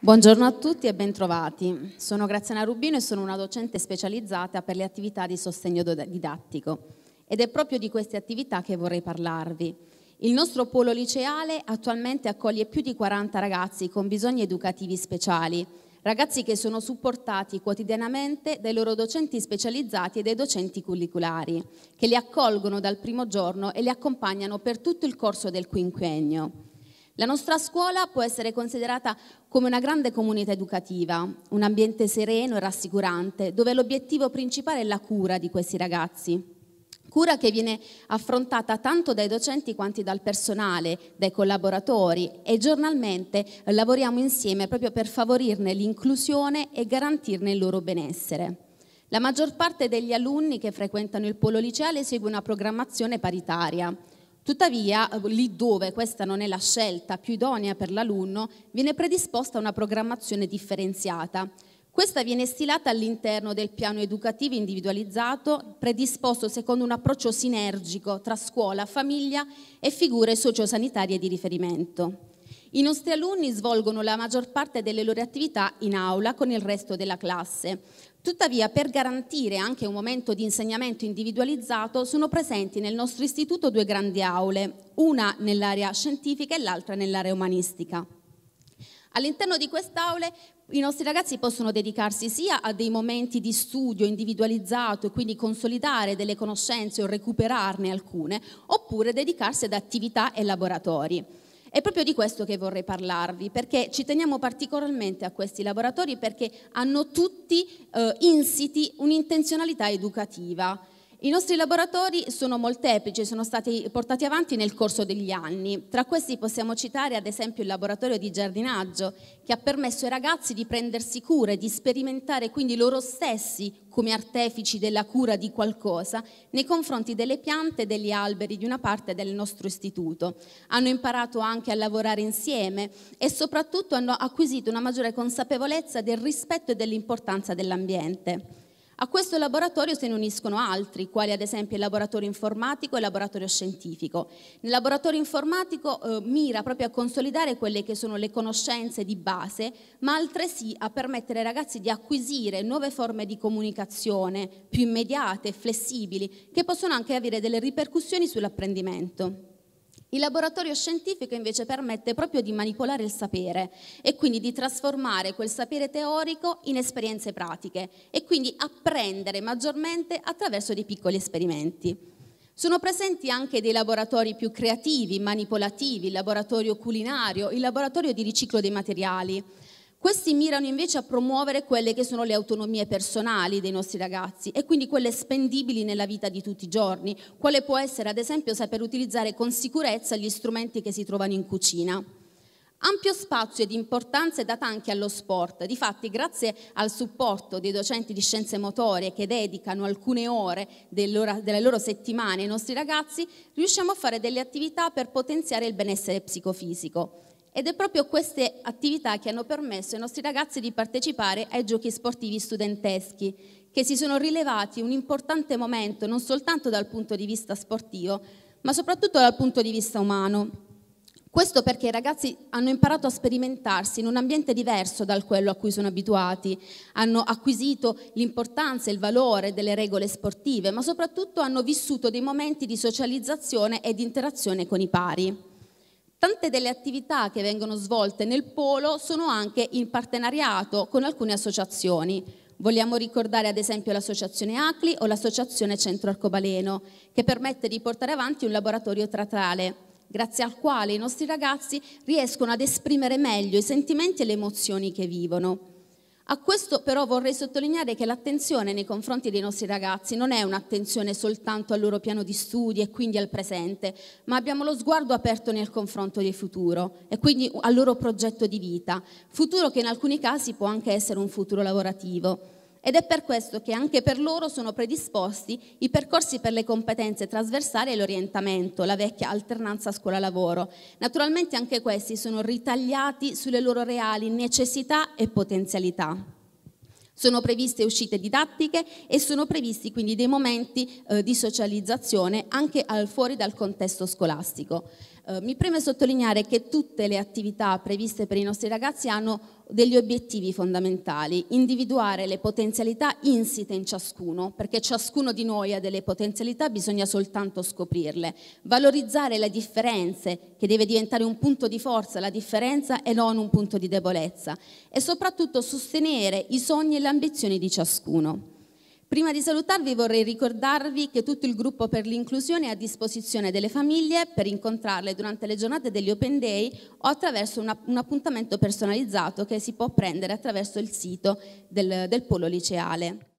Buongiorno a tutti e bentrovati. Sono Graziana Rubino e sono una docente specializzata per le attività di sostegno didattico ed è proprio di queste attività che vorrei parlarvi. Il nostro polo liceale attualmente accoglie più di 40 ragazzi con bisogni educativi speciali, ragazzi che sono supportati quotidianamente dai loro docenti specializzati e dai docenti curriculari, che li accolgono dal primo giorno e li accompagnano per tutto il corso del quinquennio. La nostra scuola può essere considerata come una grande comunità educativa, un ambiente sereno e rassicurante, dove l'obiettivo principale è la cura di questi ragazzi. Cura che viene affrontata tanto dai docenti quanto dal personale, dai collaboratori e giornalmente lavoriamo insieme proprio per favorirne l'inclusione e garantirne il loro benessere. La maggior parte degli alunni che frequentano il polo liceale segue una programmazione paritaria, Tuttavia, eh, lì dove questa non è la scelta più idonea per l'alunno, viene predisposta una programmazione differenziata. Questa viene stilata all'interno del piano educativo individualizzato, predisposto secondo un approccio sinergico tra scuola, famiglia e figure sociosanitarie di riferimento. I nostri alunni svolgono la maggior parte delle loro attività in aula con il resto della classe. Tuttavia, per garantire anche un momento di insegnamento individualizzato, sono presenti nel nostro istituto due grandi aule, una nell'area scientifica e l'altra nell'area umanistica. All'interno di quest'aule i nostri ragazzi possono dedicarsi sia a dei momenti di studio individualizzato e quindi consolidare delle conoscenze o recuperarne alcune, oppure dedicarsi ad attività e laboratori. È proprio di questo che vorrei parlarvi, perché ci teniamo particolarmente a questi laboratori perché hanno tutti eh, insiti un'intenzionalità educativa. I nostri laboratori sono molteplici, e sono stati portati avanti nel corso degli anni. Tra questi possiamo citare ad esempio il laboratorio di giardinaggio che ha permesso ai ragazzi di prendersi cura e di sperimentare quindi loro stessi come artefici della cura di qualcosa nei confronti delle piante e degli alberi di una parte del nostro istituto. Hanno imparato anche a lavorare insieme e soprattutto hanno acquisito una maggiore consapevolezza del rispetto e dell'importanza dell'ambiente. A questo laboratorio se ne uniscono altri, quali ad esempio il laboratorio informatico e il laboratorio scientifico. Il laboratorio informatico eh, mira proprio a consolidare quelle che sono le conoscenze di base, ma altresì a permettere ai ragazzi di acquisire nuove forme di comunicazione più immediate e flessibili, che possono anche avere delle ripercussioni sull'apprendimento. Il laboratorio scientifico invece permette proprio di manipolare il sapere e quindi di trasformare quel sapere teorico in esperienze pratiche e quindi apprendere maggiormente attraverso dei piccoli esperimenti. Sono presenti anche dei laboratori più creativi, manipolativi, il laboratorio culinario, il laboratorio di riciclo dei materiali. Questi mirano invece a promuovere quelle che sono le autonomie personali dei nostri ragazzi e quindi quelle spendibili nella vita di tutti i giorni, quale può essere ad esempio saper utilizzare con sicurezza gli strumenti che si trovano in cucina. Ampio spazio ed importanza è data anche allo sport, difatti grazie al supporto dei docenti di scienze motorie che dedicano alcune ore delle loro settimane ai nostri ragazzi, riusciamo a fare delle attività per potenziare il benessere psicofisico. Ed è proprio queste attività che hanno permesso ai nostri ragazzi di partecipare ai giochi sportivi studenteschi, che si sono rilevati un importante momento non soltanto dal punto di vista sportivo, ma soprattutto dal punto di vista umano. Questo perché i ragazzi hanno imparato a sperimentarsi in un ambiente diverso da quello a cui sono abituati, hanno acquisito l'importanza e il valore delle regole sportive, ma soprattutto hanno vissuto dei momenti di socializzazione e di interazione con i pari. Tante delle attività che vengono svolte nel polo sono anche in partenariato con alcune associazioni. Vogliamo ricordare ad esempio l'associazione ACLI o l'associazione Centro Arcobaleno, che permette di portare avanti un laboratorio tratale, grazie al quale i nostri ragazzi riescono ad esprimere meglio i sentimenti e le emozioni che vivono. A questo però vorrei sottolineare che l'attenzione nei confronti dei nostri ragazzi non è un'attenzione soltanto al loro piano di studi e quindi al presente, ma abbiamo lo sguardo aperto nel confronto del futuro e quindi al loro progetto di vita, futuro che in alcuni casi può anche essere un futuro lavorativo ed è per questo che anche per loro sono predisposti i percorsi per le competenze trasversali e l'orientamento, la vecchia alternanza scuola-lavoro. Naturalmente anche questi sono ritagliati sulle loro reali necessità e potenzialità. Sono previste uscite didattiche e sono previsti quindi dei momenti eh, di socializzazione anche al fuori dal contesto scolastico. Eh, mi preme sottolineare che tutte le attività previste per i nostri ragazzi hanno degli obiettivi fondamentali, individuare le potenzialità insite in ciascuno, perché ciascuno di noi ha delle potenzialità, bisogna soltanto scoprirle, valorizzare le differenze, che deve diventare un punto di forza la differenza e non un punto di debolezza, e soprattutto sostenere i sogni e le ambizioni di ciascuno. Prima di salutarvi vorrei ricordarvi che tutto il gruppo per l'inclusione è a disposizione delle famiglie per incontrarle durante le giornate degli Open Day o attraverso una, un appuntamento personalizzato che si può prendere attraverso il sito del, del polo liceale.